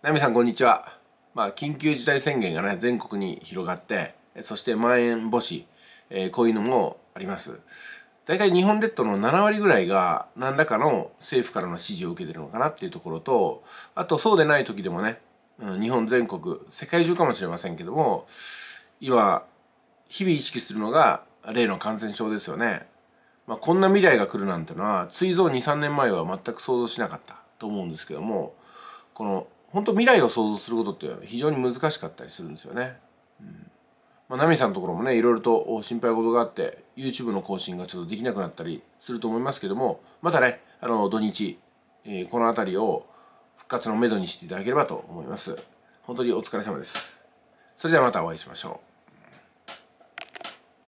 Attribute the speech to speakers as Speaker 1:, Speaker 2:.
Speaker 1: なみさんこんにちは。まあ、緊急事態宣言がね、全国に広がって、そしてまん延防止、えー、こういうのもあります。大体日本列島の7割ぐらいが何らかの政府からの指示を受けてるのかなっていうところと、あとそうでない時でもね、うん、日本全国、世界中かもしれませんけども、今、日々意識するのが例の感染症ですよね。まあ、こんな未来が来るなんてのは、ついぞ2、3年前は全く想像しなかったと思うんですけども、この本当未来を想像することって非常に難しかったりするんですよね。うんまあ、ナミさんのところもねいろいろと心配事があって YouTube の更新がちょっとできなくなったりすると思いますけどもまたねあの土日、えー、この辺りを復活のめどにしていただければと思います。本当にお疲れ様です。それではまたお会いしましょう。